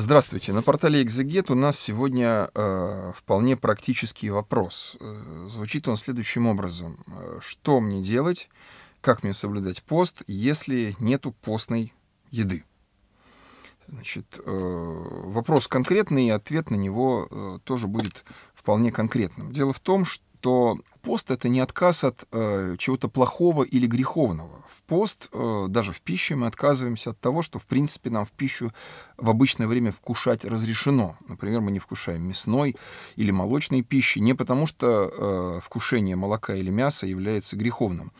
Здравствуйте. На портале Экзегет у нас сегодня э, вполне практический вопрос. Э, звучит он следующим образом. Э, что мне делать, как мне соблюдать пост, если нету постной еды? Значит, э, вопрос конкретный, и ответ на него э, тоже будет вполне конкретным. Дело в том, что то пост это не отказ от э, чего-то плохого или греховного. В пост, э, даже в пище, мы отказываемся от того, что в принципе нам в пищу в обычное время вкушать разрешено. Например, мы не вкушаем мясной или молочной пищи не потому, что э, вкушение молока или мяса является греховным,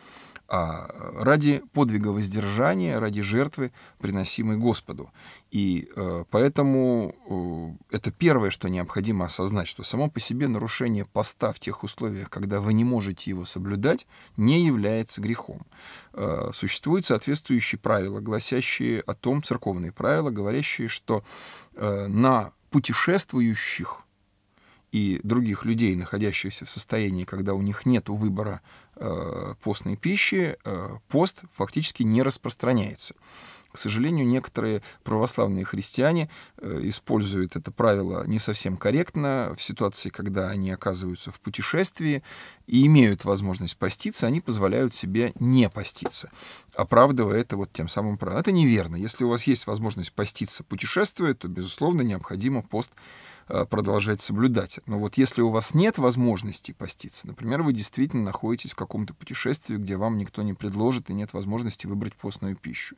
а ради подвига воздержания, ради жертвы, приносимой Господу. И э, поэтому э, это первое, что необходимо осознать, что само по себе нарушение поста в тех условиях, когда вы не можете его соблюдать, не является грехом. Э, существуют соответствующие правила, гласящие о том, церковные правила, говорящие, что э, на путешествующих и других людей, находящихся в состоянии, когда у них нет выбора э, постной пищи, э, пост фактически не распространяется. К сожалению, некоторые православные христиане э, используют это правило не совсем корректно. В ситуации, когда они оказываются в путешествии и имеют возможность поститься, они позволяют себе не поститься, оправдывая это вот тем самым правилом. Это неверно. Если у вас есть возможность поститься, путешествуя, то, безусловно, необходимо пост Э, продолжать соблюдать. Но вот если у вас нет возможности поститься, например, вы действительно находитесь в каком-то путешествии, где вам никто не предложит и нет возможности выбрать постную пищу,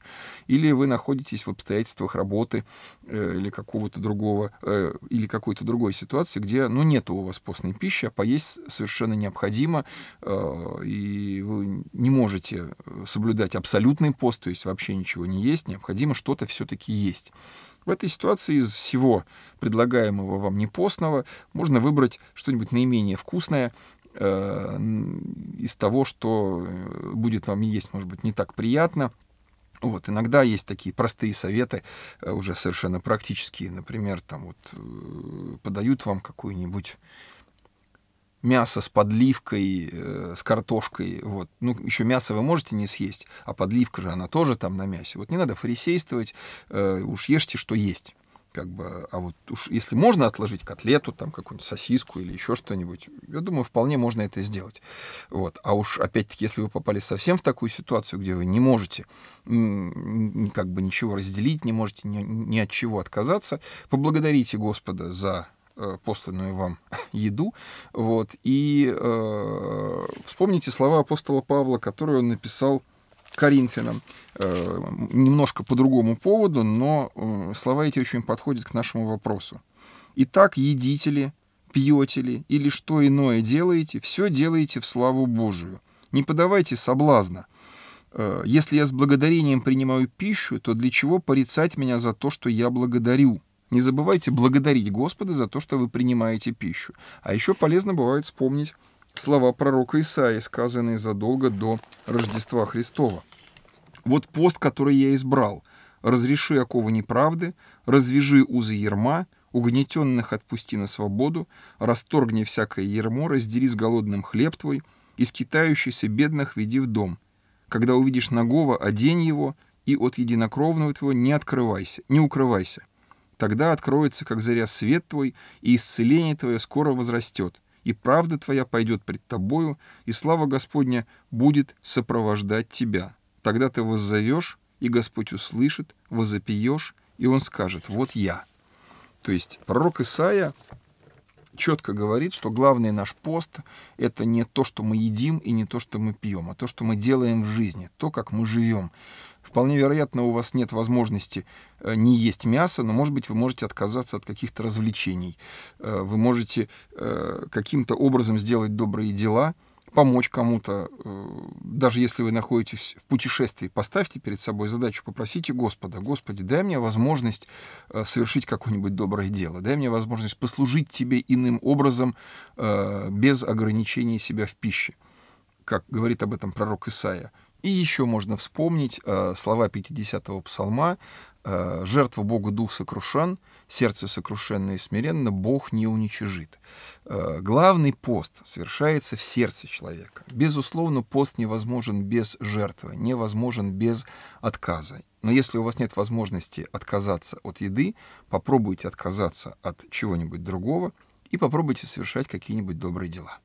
или вы находитесь в обстоятельствах работы э, или какого-то другого, э, или какой-то другой ситуации, где, ну, нет у вас постной пищи, а поесть совершенно необходимо, э, и вы не можете э, соблюдать абсолютный пост, то есть вообще ничего не есть, необходимо что-то все-таки есть. В этой ситуации из всего предлагаемого вам непостного можно выбрать что-нибудь наименее вкусное, э, из того, что э, будет вам есть, может быть, не так приятно. Вот, иногда есть такие простые советы, э, уже совершенно практические. Например, там вот подают вам какую-нибудь мясо с подливкой, э, с картошкой, вот. Ну, еще мясо вы можете не съесть, а подливка же, она тоже там на мясе. Вот не надо фарисействовать, э, уж ешьте, что есть. Как бы, а вот уж если можно отложить котлету, там какую-нибудь сосиску или еще что-нибудь, я думаю, вполне можно это сделать. Вот. А уж опять-таки, если вы попали совсем в такую ситуацию, где вы не можете как бы ничего разделить, не можете ни, ни от чего отказаться, поблагодарите Господа за Э, посланную вам еду. Вот. И э, вспомните слова апостола Павла, которые он написал Коринфянам. Э, немножко по другому поводу, но э, слова эти очень подходят к нашему вопросу. Итак, едите ли, пьете ли или что иное делаете, все делаете в славу Божию. Не подавайте соблазна. Э, если я с благодарением принимаю пищу, то для чего порицать меня за то, что я благодарю? Не забывайте благодарить Господа за то, что вы принимаете пищу. А еще полезно бывает вспомнить слова пророка Исаи, сказанные задолго до Рождества Христова. «Вот пост, который я избрал, разреши оковы неправды, развяжи узы ерма, угнетенных отпусти на свободу, расторгни всякое ермо, раздели с голодным хлеб твой, и скитающийся бедных веди в дом. Когда увидишь нагого, одень его, и от единокровного твоего не открывайся, не укрывайся. Тогда откроется, как заря, свет твой, и исцеление твое скоро возрастет, и правда твоя пойдет пред тобою, и слава Господня будет сопровождать тебя. Тогда ты воззовешь, и Господь услышит, возопьешь, и Он скажет, вот я». То есть пророк Исаия четко говорит, что главный наш пост – это не то, что мы едим и не то, что мы пьем, а то, что мы делаем в жизни, то, как мы живем. Вполне вероятно, у вас нет возможности э, не есть мясо, но, может быть, вы можете отказаться от каких-то развлечений. Э, вы можете э, каким-то образом сделать добрые дела – помочь кому-то, э, даже если вы находитесь в путешествии, поставьте перед собой задачу, попросите Господа, Господи, дай мне возможность э, совершить какое-нибудь доброе дело, дай мне возможность послужить Тебе иным образом, э, без ограничения себя в пище. Как говорит об этом пророк Исаия, и еще можно вспомнить э, слова 50-го псалма э, «Жертва Бога дух сокрушен, сердце сокрушенное и смиренно, Бог не уничижит». Э, главный пост совершается в сердце человека. Безусловно, пост невозможен без жертвы, невозможен без отказа. Но если у вас нет возможности отказаться от еды, попробуйте отказаться от чего-нибудь другого и попробуйте совершать какие-нибудь добрые дела.